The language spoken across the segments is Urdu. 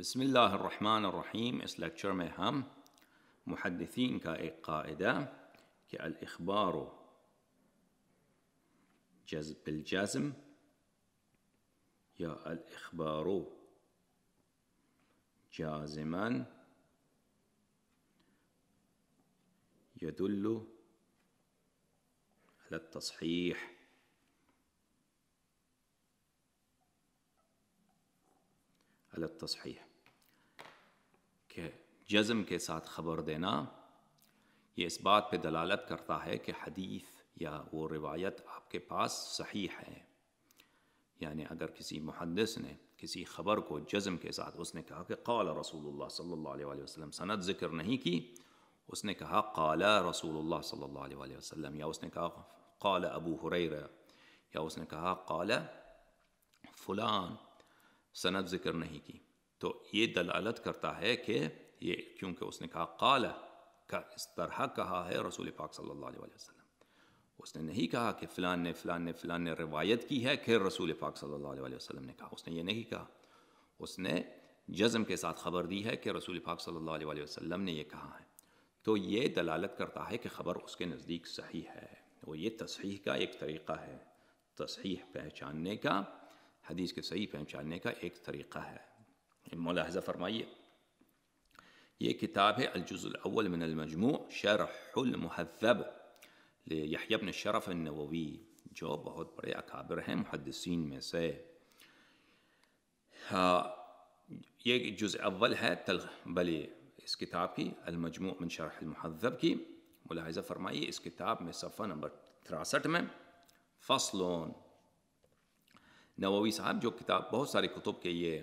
بسم الله الرحمن الرحيم اسلك شرميهم محدثين كاي كقائدة كالإخبار جذب بالجزم يا الإخبار جازما يدل على التصحيح على التصحيح کہ جزم کے ساتھ خبر دینا یہ اس بات پہ دلالت کرتا ہے کہ حدیث یا وہ روایت آپ کے پاس صحیح ہے یعنی اگر کسی محدث نے کسی خبر کو جزم کے ساتھ اس نے کہا کہ قال رسول اللہ صلی اللہ علیہ وآلہ وسلم سند ذکر نہیں کی اس نے کہا قال رسول اللہ صلی اللہ علیہ وآلہ وسلم یا اس نے کہا قال ابو حریر یا اس نے کہا قال فلان سند ذکر نہیں کی تو یہ دلالت کرتا ہے کہ یہ کیونکہ اس نے کہا قال کا اس طرح کہا ہے رسول پاک صلی اللہ علیہ وسلم اس نے نہیں کہا کہ فلان نے فلان نے فلان نے روایت کی ہے کہ رسول پاک صلی اللہ علیہ وسلم نے کہا اس نے یہ نہیں کہا اس نے جزم کے ساتھ خبر دی ہے کہ رسول پاک صلی اللہ علیہ وسلم نے یہ کہا ہے تو یہ دلالت کرتا ہے کہ خبر اس کے نزدیک صحیح ہے وہ یہ تصحیح کا ایک طریقہ ہے تصحیح پہچاننے کا حدیث کے صحیح پہچاننے کا ایک طریقہ ہے الملاحظة فرمائية ये किताब है الجزء الأول من المجموع شرح المهذب ليحيى بن الشرف النووي जो बहुत बड़े अकाबिर हैं मुहदसिन में से ये जुज़ अव्वल है तल बले इस किताब की अलमजमू मन शरह महदब की मुलाहजा फरमाइए इस किताब में सफ़ा नंबर तिरासठ में फसलोन नववी साहब जो किताब बहुत सारी कुतुब के ये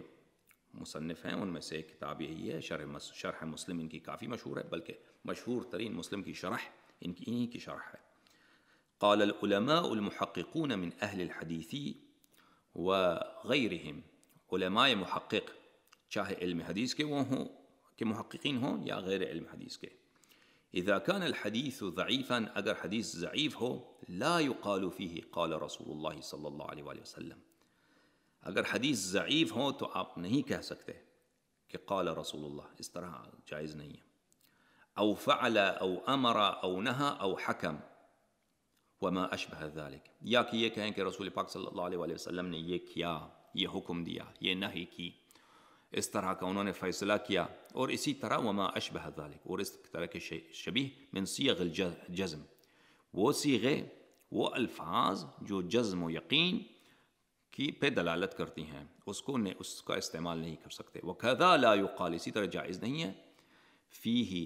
مصنف ہیں ان میں سے ایک کتاب یہی ہے شرح, شرح مسلم ان کی کافی مشہور ہے بلکہ مشہور ترین مسلم کی شرح ان کی انہی کی شرح ہے قال العلماء المحققون من اهل الحديث وغيرهم علماء محقق چاہے علم حدیث کے وہ ہوں کہ محققین ہوں یا غیر علم حدیث کے اذا كان الحديث ضعيفا اگر حدیث ضعیف ہو لا يقال فيه قال رسول الله صلى الله عليه وسلم اگر حدیث ضعیف ہو تو آپ نہیں کہہ سکتے کہ قال رسول اللہ اس طرح جائز نہیں ہے او فعل او امر او نہا او حکم وما اشبہ ذلك یا کہ یہ کہیں کہ رسول پاک صلی اللہ علیہ وسلم نے یہ کیا یہ حکم دیا یہ نہی کی اس طرح کا انہوں نے فیصلہ کیا اور اسی طرح وما اشبہ ذلك اور اس طرح کے شبیہ من سیغ الجزم وہ سیغے وہ الفاظ جو جزم و یقین کی پہ دلالت کرتی ہیں اس کو نے اس کا استعمال نہیں کر سکتے وَكَذَا لَا يُقَال اسی طرح جائز نہیں ہے فِيهِ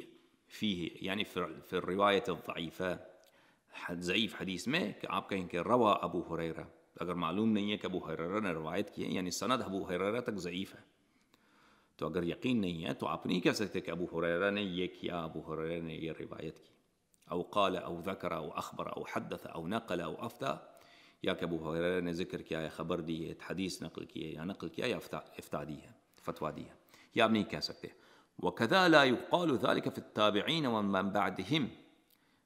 فِيهِ یعنی فِي الرِّوَایَةِ الضَّعِيفَ ضعیف حدیث میں کہ آپ کہیں کہ روا ابو حریرہ اگر معلوم نہیں ہے کہ ابو حریرہ نے روایت کی ہے یعنی سند ابو حریرہ تک ضعیف ہے تو اگر یقین نہیں ہے تو آپ نہیں کہہ سکتے کہ ابو حریرہ نے یہ کیا ابو حریرہ نے یہ روایت کی او قال او ذکر او اخبر او حدث او نقل او افتہ يا كابو هريرة نذكر كيا خبر دي حديث نقل كيا يا نقل كيا يا افتاء فتوى دي يا ابني كاسكتي وكذا لا يقال ذلك في التابعين ومن بعدهم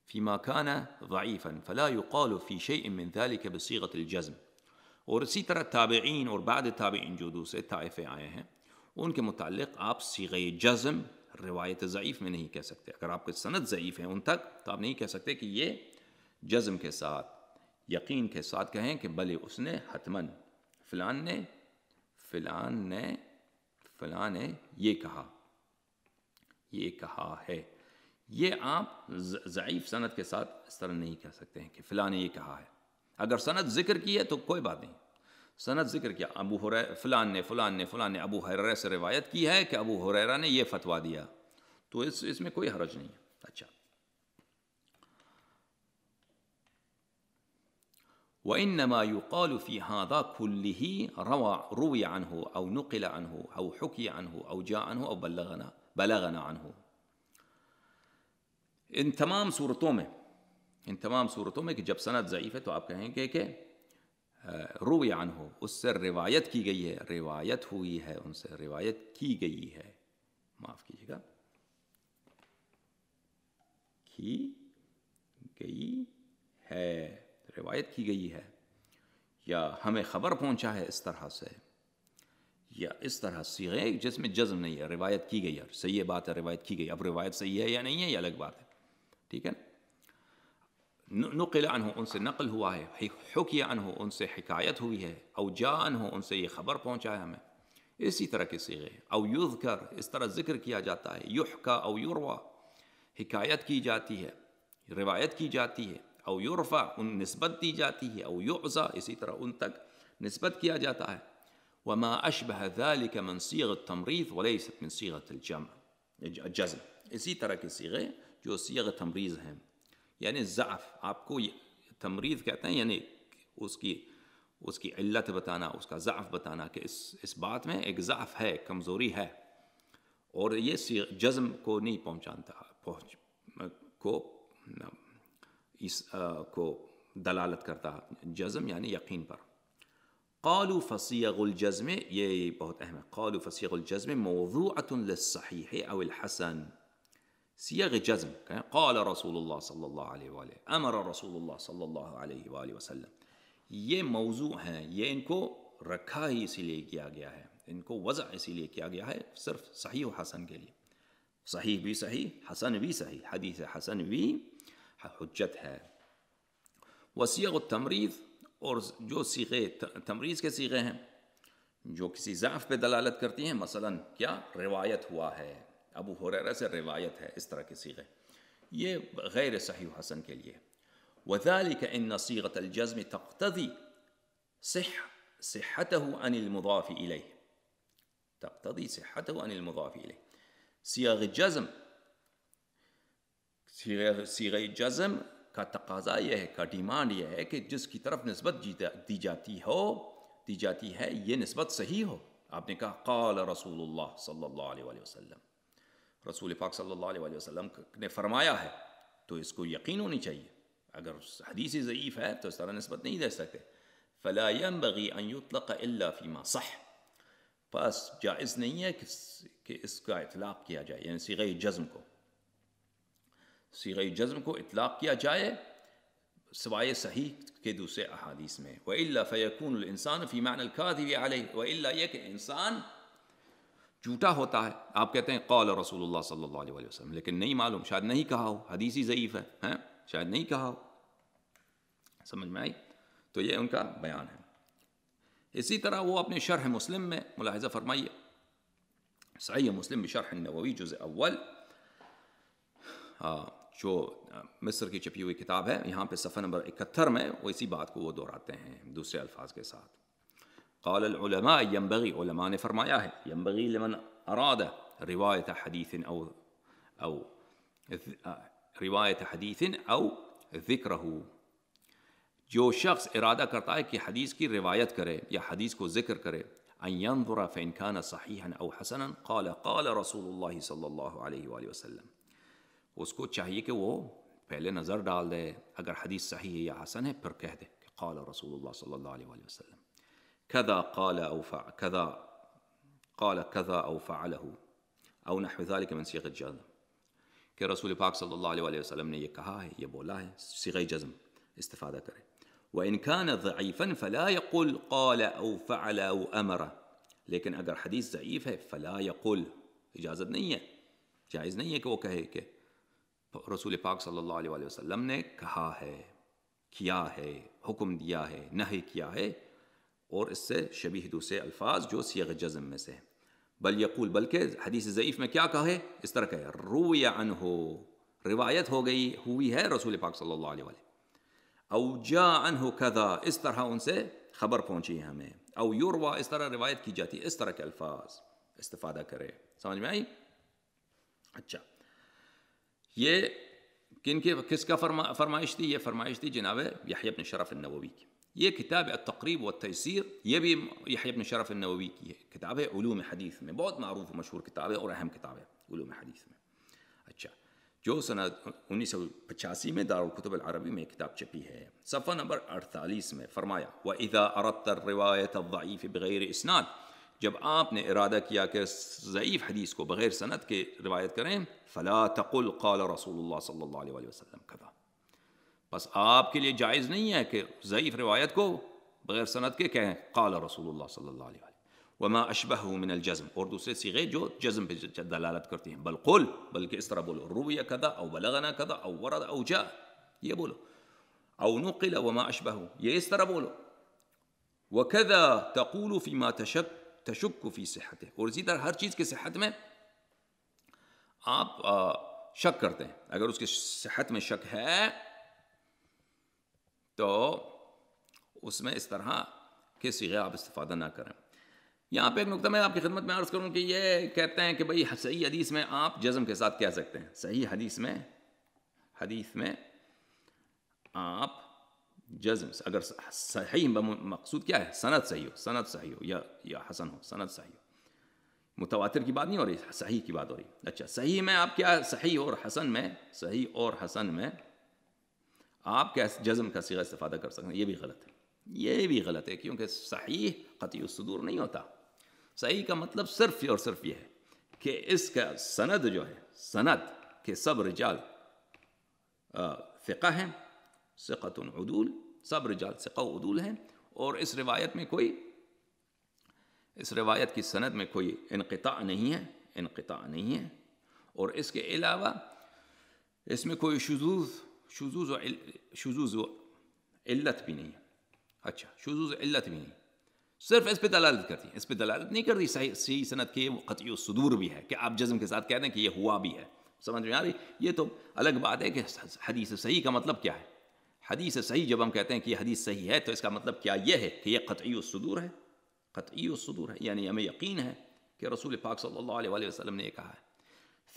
فيما كان ضعيفا فلا يقال في شيء من ذلك بصيغة الجزم ورسي ترى التابعين وبعد التابعين جودو ستائفة آيه ان کے متعلق آپ سیغے جزم روایت ضعیف میں نہیں کہہ سکتے اگر آپ کے سند ضعیف ہیں ان تک تو آپ نہیں کہہ سکتے کہ یہ جزم کے ساتھ یقین کے ساتھ کہیں کہ بھلے اس نے حتمن فلان نے فلان نے فلان نے یہ کہا یہ کہا ہے یہ آپ ضعیف صنعت کے ساتھ اس طرح نہیں کہہ سکتے ہیں کہ فلاں نے یہ کہا ہے اگر صنعت ذکر کی ہے تو کوئی بات نہیں صنعت ذکر کیا ابو حرا فلان نے فلان نے فلان نے ابو حرا سے روایت کی ہے کہ ابو حریرا نے یہ فتوا دیا تو اس اس میں کوئی حرج نہیں ہے وإنما يقال في هذا كله روى روي عنه أو نقل عنه أو حكي عنه أو جاء عنه أو بلغنا بلغنا عنه ان تمام سورة تومي ان تمام سورة تومي کہ جب سند ضعیف ہے تو آپ کہیں گے كي روی عنہ اس سے روایت کی گئی ہے روایت ہوئی ہے ان سے روایت کی گئی ہے معاف کیجئے گا کی گئی ہے روایت کی گئی ہے یا ہمیں خبر پہنچا ہے اس طرح سے یا اس طرح سیغے جس میں جزم نہیں ہے روایت کی گئی ہے صحیح بات ہے روایت کی گئی اب روایت صحیح ہے یا نہیں ہے یہ الگ بات ہے ٹھیک ہے نقل عنہ ان سے نقل ہوا ہے حکیہ ہو ان سے حکایت ہوئی ہے او جا ہو ان سے یہ خبر پہنچا ہے ہمیں اسی طرح کے سیغے او کر اس طرح ذکر کیا جاتا ہے یوح او یروا حکایت کی جاتی ہے روایت کی جاتی ہے او یورفا ان نسبت دی جاتی ہے او یعزا اسی طرح ان تک نسبت کیا جاتا ہے وما اشبہ من بحض تمریض وليست من ستمن الجمع جزم اسی طرح کی سیغے جو سیغ تمریض ہیں یعنی زعف آپ کو تمریض کہتے ہیں یعنی اس کی اس کی علت بتانا اس کا زعف بتانا کہ اس اس بات میں ایک زعف ہے کمزوری ہے اور یہ جزم کو نہیں پہنچانتا کو اس کو دلالت کرتا ہے جزم یعنی یقین پر قالو فصیغ الجزم یہ بہت اہم ہے قالو فصیغ الجزم موضوعت للصحیح او الحسن سیغ جزم کہیں قول رسول اللہ صلی اللہ علیہ وآلہ امر رسول اللہ صلی اللہ علیہ وآلہ وسلم یہ موضوع ہیں یہ ان کو رکھا ہی اسی لیے کیا گیا ہے ان کو وضع اسی لیے کیا گیا ہے صرف صحیح و حسن کے لیے صحیح بھی صحیح حسن بھی صحیح حدیث حسن بھی حجتها وصيغ التمريض أرز جو صيغه تمريض کے صيغه ہیں جو کسی ضعف پہ دلالت کرتی ہیں مثلا کیا روایت ہوا ہے ابو حریرہ سے روایت ہے اس طرح کے صيغه یہ غیر صحیح حسن کے لیے وذلك ان صيغه الجزم تقتضي صح صحته عن المضاف اليه تقتضي صحته عن المضاف اليه صيغ الجزم سیر جزم کا تقاضا یہ ہے کا ڈیمانڈ یہ ہے کہ جس کی طرف نسبت دی جاتی ہو دی جاتی ہے یہ نسبت صحیح ہو آپ نے کہا قال رسول اللہ صلی اللہ علیہ وآلہ وسلم رسول پاک صلی اللہ علیہ وآلہ وسلم نے فرمایا ہے تو اس کو یقین ہونی چاہیے اگر حدیثی ضعیف ہے تو اس طرح نسبت نہیں دے سکتے يطلق الا فیما صح پس جائز نہیں ہے کہ اس کا اطلاق کیا جائے یعنی سیغی جزم کو صيغه جزم کو اطلاق کیا جائے سوائے صحیح کے دوسرے احادیث میں والا فیکون الانسان في معنى الكاذب عليه والا یہ کہ انسان جھوٹا ہوتا ہے آپ کہتے ہیں قال رسول اللہ صلی اللہ علیہ وسلم لیکن نہیں معلوم شاید نہیں کہا ہو حدیث ہی ضعیف ہے شاید نہیں کہا ہو سمجھ میں آئی تو یہ ان کا بیان ہے اسی طرح وہ اپنے شرح مسلم میں ملاحظہ فرمائیے صحیح مسلم بشرح النووی جزء اول آه جو مصر کی چھپی ہوئی کتاب ہے یہاں پہ صفحہ نمبر اکہتر میں وہ اسی بات کو وہ دہراتے ہیں دوسرے الفاظ کے ساتھ قال العلماء یمبغی علماء نے فرمایا ہے یمبغی لمن اراد روایت حدیث او او او روایت حدیث ذکر ہو جو شخص ارادہ کرتا ہے کہ حدیث کی روایت کرے یا حدیث کو ذکر کرے ان ينظر كان صحيحا او قال قال رسول الله صلى الله عليه علیہ وسلم اس کو چاہیے کہ وہ پہلے نظر ڈال دے اگر حدیث صحیح ہے یا حسن ہے پھر کہہ دے کہ قال رسول اللہ صلی اللہ علیہ وسلم كذا قال او فع كذا قال كذا او فعله او نحو ذلك من سیغ جزم کہ رسول پاک صلی اللہ علیہ وسلم نے یہ کہا ہے یہ بولا ہے سیغ جزم استفادہ کرے وَإِن كَانَ ضَعِيفًا فَلَا يَقُلْ قَالَ أَوْ فَعَلَ أَوْ أَمَرَ لیکن اگر حدیث ضعیف ہے فلا يقول اجازت نہیں ہے جائز نہیں ہے کہ وہ کہے کہ رسول پاک صلی اللہ علیہ وسلم نے کہا ہے کیا ہے حکم دیا ہے نہیں کیا ہے اور اس سے شبیہ دوسرے الفاظ جو سیغ جزم میں سے ہیں بل یقول بلکہ حدیث ضعیف میں کیا کہا ہے اس طرح ان ہو گئی ہوئی ہے رسول پاک صلی اللہ علیہ او جا اس طرح ان سے خبر پہنچی ہے ہمیں او یوروا اس طرح روایت کی جاتی ہے اس طرح کے الفاظ استفادہ کرے سمجھ میں آئی اچھا یہ کن کے کس کا فرما فرمائش تھی یہ فرمائش تھی جناب یحیی بن شرف النووی کی یہ کتاب التقریب و یہ بھی یحیی بن شرف النووی کی ہے کتاب ہے علوم حدیث میں بہت معروف و مشہور کتاب ہے اور اہم کتاب ہے علوم حدیث میں اچھا جو سنہ انیس سو پچاسی میں دار الکتب العربی میں کتاب چپی ہے صفحہ نمبر اڑتالیس میں فرمایا وَإِذَا أَرَدْتَ الرِّوَايَةَ الضَّعِيفِ بِغَيْرِ اسْنَادِ جب آپ نے ارادہ کیا کہ کہ ضعیف ضعیف حدیث کو کو بغیر بغیر کے کے کے روایت روایت کریں فلا تقل قال قال رسول رسول اللہ اللہ اللہ اللہ صلی صلی علیہ علیہ وسلم وسلم بس آپ لیے جائز نہیں ہے کہیں وما اشبہ من الجزم اور دوسرے سیغے جو جزم پہ دلالت کہتے ہیں بل قل بلکہ اس طرح بولو او او او او بلغنا ورد جا یہ یہ بولو بولو نقل وما اشبہ اس طرح روبیہ تشک صحت ہے اور اسی طرح ہر چیز کی صحت میں آپ شک کرتے ہیں اگر اس صحت میں شک ہے تو اس میں اس طرح کے سیغے آپ استفادہ نہ کریں یہاں پہ ایک نقطہ میں آپ کی خدمت میں عرض کروں کہ یہ کہتے ہیں کہ بھئی صحیح حدیث میں آپ جزم کے ساتھ کہہ سکتے ہیں صحیح حدیث میں حدیث میں آپ جزم اگر صحیح مقصود کیا ہے صنعت صحیح ہو صنعت صحیح ہو یا حسن ہو صنعت صحیح ہو متواتر کی بات نہیں ہو رہی صحیح کی بات ہو رہی اچھا صحیح میں آپ کیا صحیح اور حسن میں صحیح اور حسن میں آپ کیا جزم کا سیغہ استفادہ کر سکتے ہیں یہ بھی غلط ہے یہ بھی غلط ہے کیونکہ صحیح قطعی صدور نہیں ہوتا صحیح کا مطلب صرف اور صرف یہ ہے کہ اس کا سند جو ہے سند کے سب رجال فقہ ہیں سقت العدول سب رجال و عدول ہیں اور اس روایت میں کوئی اس روایت کی سند میں کوئی انقطاع نہیں ہے انقطاع نہیں ہے اور اس کے علاوہ اس میں کوئی شزوز شزوز و شذوذ و علت بھی نہیں ہے اچھا شزوز و علت بھی نہیں صرف اس پہ دلالت کرتی ہے اس پہ دلالت نہیں کرتی صحیح صحیح صنعت وہ قطعی و صدور بھی ہے کہ آپ جزم کے ساتھ کہہ دیں کہ یہ ہوا بھی ہے سمجھ میں آ رہی یہ تو الگ بات ہے کہ حدیث صحیح کا مطلب کیا ہے حدیث صحیح جب ہم کہتے ہیں کہ یہ حدیث صحیح ہے تو اس کا مطلب کیا یہ ہے کہ یہ قطعی و صدور ہے قطعی و صدور ہے یعنی ہمیں یقین ہے کہ رسول پاک صلی اللہ علیہ وآلہ وسلم نے یہ کہا ہے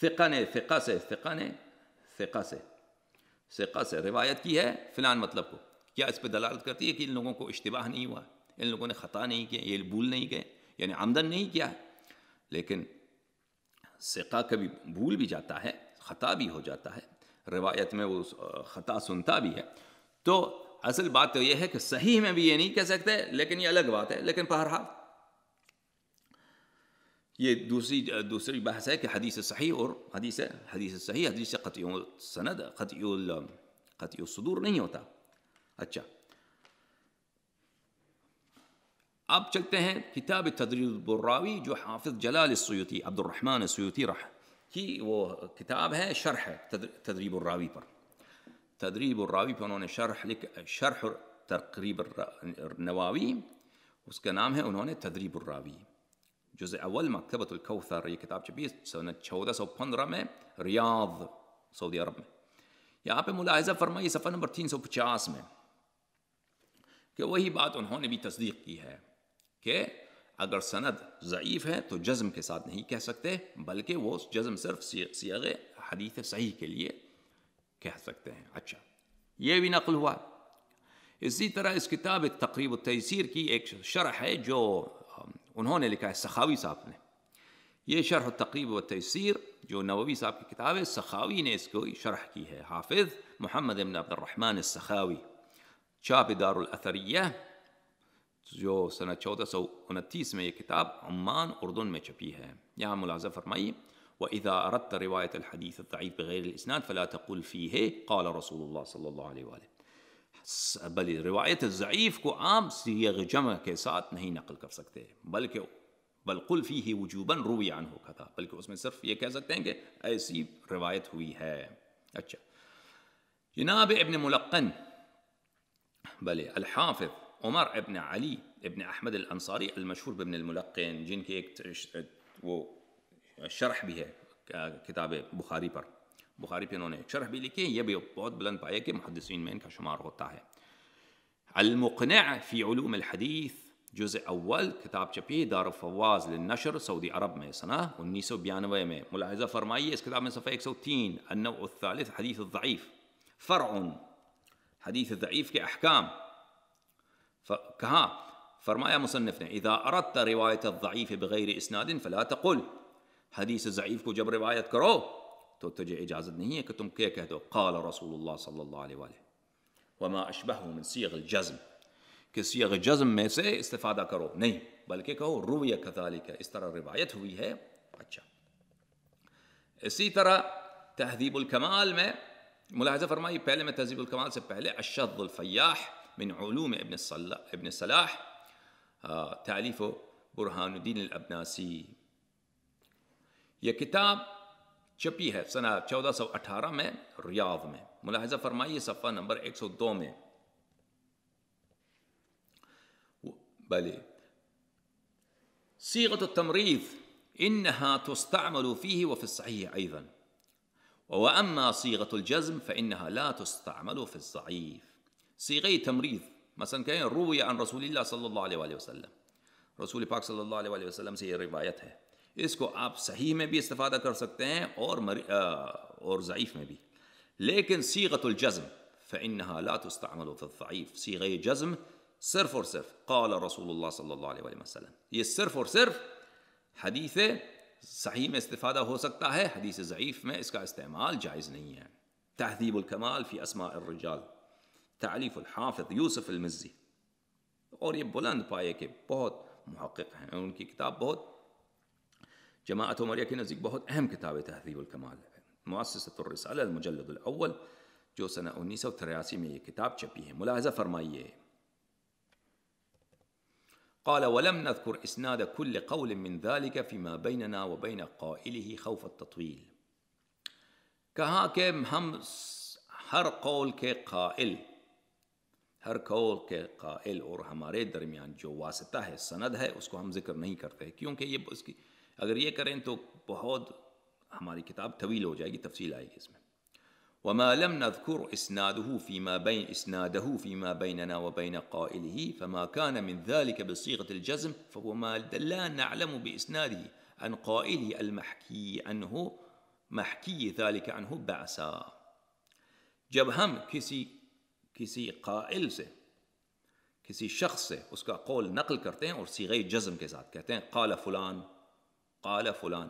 فقہ نے فقہ سے فقہ نے فقہ سے فقہ سے روایت کی ہے فلان مطلب کو کیا اس پہ دلالت کرتی ہے کہ ان لوگوں کو اشتباہ نہیں ہوا ان لوگوں نے خطا نہیں کیا یہ بھول نہیں گئے یعنی آمدن نہیں کیا لیکن سقہ کبھی بھول بھی جاتا ہے خطا بھی ہو جاتا ہے روایت میں وہ خطا سنتا بھی ہے تو اصل بات تو یہ ہے کہ صحیح میں بھی یہ نہیں کہہ سکتے لیکن یہ الگ بات ہے لیکن بہرحال یہ دوسری دوسری بحث ہے کہ حدیث صحیح اور حدیث حدیث صحیح حدیث قطعی قطعی سند قطعی صدور نہیں ہوتا اچھا اب چلتے ہیں کتاب ایک تدری البراوی جو حافظ جلال سیوتی عبد عبدالرحمٰن سیوتی رح کی وہ کتاب ہے شرح ہے تدریب الراوی پر تدریب الراوی پہ انہوں نے شرح شرح ترقریب نواوی اس کا نام ہے انہوں نے تدریب الراوی جز اول مکتبۃ الکوثر یہ کتاب چپی سند چودہ سو پندرہ میں ریاض سعودی عرب میں یہاں پہ ملاحظہ فرمائی صفحہ نمبر تین سو پچاس میں کہ وہی بات انہوں نے بھی تصدیق کی ہے کہ اگر سند ضعیف ہے تو جزم کے ساتھ نہیں کہہ سکتے بلکہ وہ جزم صرف سیغ حدیث صحیح کے لیے کہہ سکتے ہیں اچھا یہ بھی نقل ہوا اسی طرح اس کتاب تقریب و تیسیر کی ایک شرح ہے جو انہوں نے لکھا ہے سخاوی صاحب نے یہ شرح تقریب و تیسیر جو نووی صاحب کی کتاب ہے سخاوی نے اس کو شرح کی ہے حافظ محمد ابن عبد الرحمٰن سخاوی دار الاثریہ جو سنہ چودہ سو انتیس میں یہ کتاب عمان اردن میں چھپی ہے یہاں ملازم فرمائیے وإذا أردت رواية الحديث الضعيف بغير الإسناد فلا تقول فيه قال رسول الله صلى الله عليه وآله بل رواية الضعيف كو عام جمع كيسات نهي نقل كر سكته بل, بل قل فيه وجوبا روي عنه كذا بل كو اسمي صرف يه كيسا كتين ايسي رواية ہوئی ہے اچھا جناب ابن ملقن بل الحافظ عمر ابن علي ابن احمد الانصاري المشهور بابن الملقن جن كي ایک शर्ह भी है किताब بخاری पर बुखारी पे उन्होंने एक शरह भी लिखी یہ بھی بہت بلند پائے کہ محدثین میں ان کا شمار ہوتا ہے المقنع في علوم الحديث جزء اول کتاب چپی دار فواز للنشر سعودی عرب میں سنہ بیانوے میں ملاحظہ فرمائیے اس کتاب میں صفحہ تین النوع الثالث حدیث الضعیف فرع حدیث الضعیف کے احکام کہاں فرمایا مصنف نے اذا اردت روایت الضعیف بغیر اسناد فلا تقل حدیث ضعیف کو جب روایت کرو تو تجھے اجازت نہیں ہے کہ تم کیا کہہ دو قال رسول اللہ صلی اللہ علیہ وآلہ وما اشبہ من سیغ الجزم کہ سیغ جزم میں سے استفادہ کرو نہیں بلکہ کہو روی کا اس طرح روایت ہوئی ہے اچھا اسی طرح تہذیب الکمال میں ملاحظہ فرمائی پہلے میں تہذیب الکمال سے پہلے اشد الفیاح من علوم ابن صلاح ابن صلاح تحالیف برحان الدین الابناسی یہ کتاب چپی ہے ये किताब छपी है सना 1418 में रियाद में صفحہ نمبر ایک سو دو میں بلي سیغت التمريض انہا تستعمل فيه وفي الصحيح أيضا وأما سیغت الجزم فانہا لا تستعمل فی الضعيف سیغی تمريض مثلا کہیں روی عن رسول اللہ صلی اللہ علیہ وآله وسلم رسول پاک صلی اللہ علیہ وآلہ وسلم سے یہ روایت ہے اس کو آپ صحیح میں بھی استفادہ کر سکتے ہیں اور مر... آ... اور ضعیف میں بھی لیکن سیغت الجزم فإنها لا تستعمل في الضعيف سیغ جزم صرف اور صرف قال رسول اللہ صلی اللہ علیہ وسلم یہ صرف اور صرف حدیث صحیح میں استفادہ ہو سکتا ہے حدیث ضعیف میں اس کا استعمال جائز نہیں ہے تہذیب الکمال فی اسماء الرجال تعلیف الحافظ یوسف المزی اور یہ بلند پائے کہ بہت محقق ہیں ان کی کتاب بہت جماعت عمریہ کے نزدیک بہت اہم کتاب تہذیب الکمال ہے مؤسسۃ الرسالہ المجلد الاول جو سنہ انیس سو تریاسی میں یہ کتاب چھپی ہے ملاحظہ فرمائیے قال ولم نذكر اسناد كل قول قول قول من ذلك فيما بيننا وبين قائله خوف التطويل کہا کہ ہم ہر ہر کے کے قائل قائل اور ہمارے درمیان جو واسطہ ہے سند ہے اس کو ہم ذکر نہیں کرتے کیونکہ یہ اس کی اگر یہ کریں تو بہت ہماری کتاب طویل ہو جائے گی تفصیل آئے گی اس میں وما لم نذكر اسناده فيما بين اسناده فيما بيننا وبين قائله فما كان من ذلك بصيغه الجزم فهو ما لا نعلم باسناده عن قائله المحكي عنه محكي ذلك عنه بعسا جب ہم کسی کسی قائل سے کسی شخص سے اس کا قول نقل کرتے ہیں اور سیغی جزم کے ساتھ کہتے ہیں قال فلان قال فلان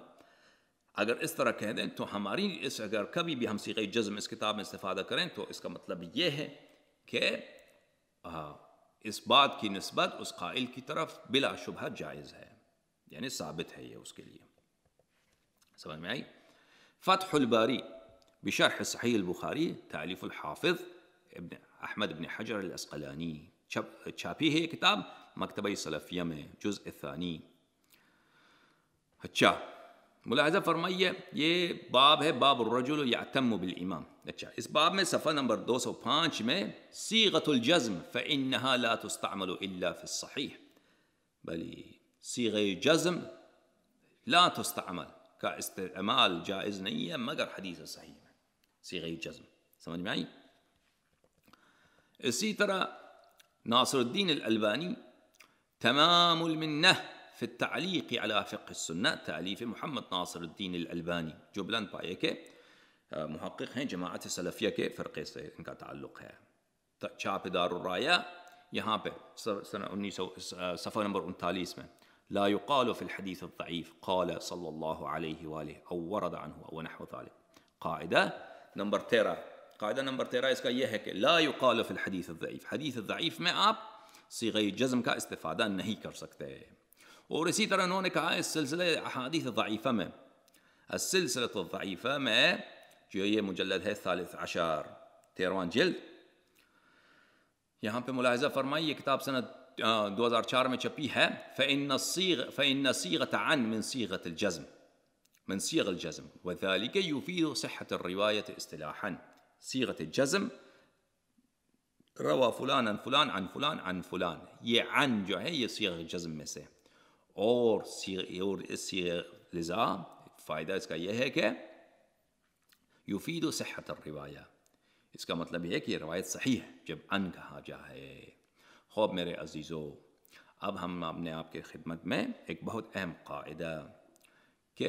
اگر اس طرح کہہ دیں تو ہماری اس اگر کبھی بھی ہم سیغی جزم اس کتاب میں استفادہ کریں تو اس کا مطلب یہ ہے کہ اس بات کی نسبت اس قائل کی طرف بلا شبہ جائز ہے یعنی ثابت ہے یہ اس کے لئے سمجھ میں آئی فتح الباری بشرح صحیح البخاری تعلیف الحافظ ابن احمد بن حجر الاسقلانی چھاپی ہے یہ کتاب مکتبہ سلفیہ میں جزء الثانی اچھا ملاحظہ فرمائیے یہ باب ہے باب الرجل یعتم بالامام اچھا اس باب میں صفحہ نمبر دو سو پانچ میں سیغة الجزم فإنها لا تستعمل إلا في الصحيح بلی سیغة جزم لا تستعمل کا استعمال جائز نہیں ہے مگر حدیث صحیح میں سیغة جزم سمجھ میں آئی اسی طرح ناصر الدین الالبانی تمام المنه في التعليق على فقه السنة تعليف محمد ناصر الدين الألباني جبلان بايك آه، محقق هين جماعة السلفية كي فرقية سيئنك تعلقها شاب دار الراية يهان بي سنة آه، صفة نمبر انتاليس لا يقال في الحديث الضعيف قال صلى الله عليه وآله أو ورد عنه أو نحو ذلك قاعدة نمبر تيرا قاعدة نمبر تيرا يسكا يهك لا يقال في الحديث الضعيف حديث الضعيف ما أب صيغة جزم كاستفادة نهي كرسكتين ورسي ترى هون كعاية السلسلة أحاديث ضعيفة ما السلسلة الضعيفة ما جاية مجلدها الثالث عشر تيروان جلد यहाँ पे मुलाहजा फरमाइए किताब سنة 2004 में छपी है فإن सीग फ़ैन عن من صيغة الجزم من صيغ الجزم وذلك يفيد صحة الرواية اصطلاحا صيغة الجزم روى فلانا فلان عن فلان عن فلان ये عن जो है ये صيغ الجزم में से है और और السيغ फ़ायदा इसका यह है कि युफीद सेहत रवाया इसका मतलब यह है कि रवायत सही है जब अन कहा जाए खौब मेरे अजीज़ो अब हम अपने आपके खिदमत में एक बहुत अहम कायदा कि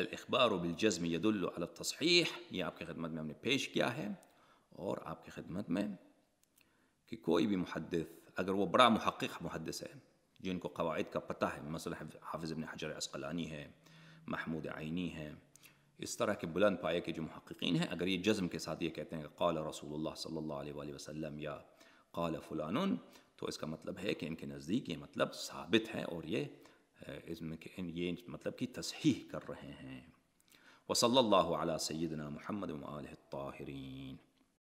अलखबार बिलजम यदुल्तसहीह ये आपकी खिदमत में हमने पेश किया है और आपकी खिदमत में कि कोई भी मुहदस अगर वो बड़ा महक़ मुहदस है جن کو قواعد کا پتہ ہے مثلا حافظ ابن حجر اسقلانی ہے محمود عینی ہے اس طرح کے بلند پائے کے جو محققین ہیں اگر یہ جزم کے ساتھ یہ کہتے ہیں کہ قال رسول اللہ صلی اللہ علیہ وآلہ وسلم یا قال فلان تو اس کا مطلب ہے کہ ان کے نزدیک یہ مطلب ثابت ہے اور میں یہ مطلب کی تصحیح کر رہے ہیں وصلی اللہ علیہ سیدنا محمد المعل